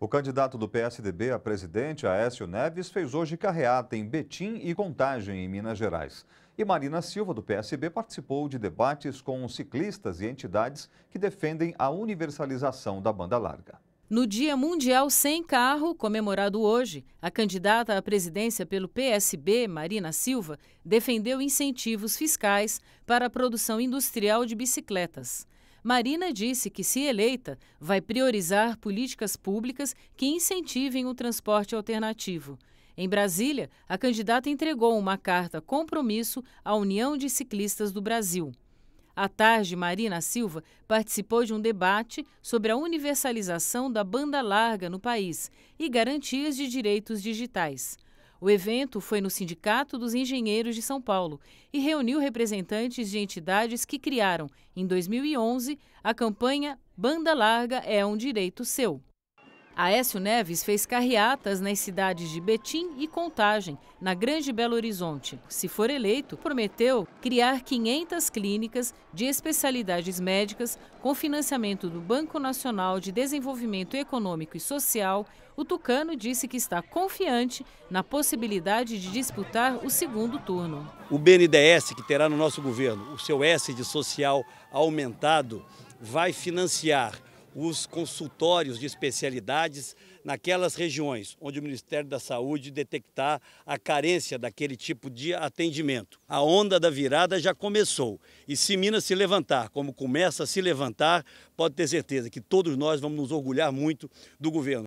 O candidato do PSDB a presidente, Aécio Neves, fez hoje carreata em Betim e Contagem, em Minas Gerais. E Marina Silva, do PSB, participou de debates com ciclistas e entidades que defendem a universalização da banda larga. No Dia Mundial Sem Carro, comemorado hoje, a candidata à presidência pelo PSB, Marina Silva, defendeu incentivos fiscais para a produção industrial de bicicletas. Marina disse que, se eleita, vai priorizar políticas públicas que incentivem o transporte alternativo. Em Brasília, a candidata entregou uma carta compromisso à União de Ciclistas do Brasil. À tarde, Marina Silva participou de um debate sobre a universalização da banda larga no país e garantias de direitos digitais. O evento foi no Sindicato dos Engenheiros de São Paulo e reuniu representantes de entidades que criaram, em 2011, a campanha Banda Larga é um Direito Seu. Aécio Neves fez carreatas nas cidades de Betim e Contagem, na Grande Belo Horizonte. Se for eleito, prometeu criar 500 clínicas de especialidades médicas com financiamento do Banco Nacional de Desenvolvimento Econômico e Social. O Tucano disse que está confiante na possibilidade de disputar o segundo turno. O BNDES, que terá no nosso governo o seu S de social aumentado, vai financiar os consultórios de especialidades naquelas regiões onde o Ministério da Saúde detectar a carência daquele tipo de atendimento. A onda da virada já começou e se Minas se levantar, como começa a se levantar, pode ter certeza que todos nós vamos nos orgulhar muito do governo.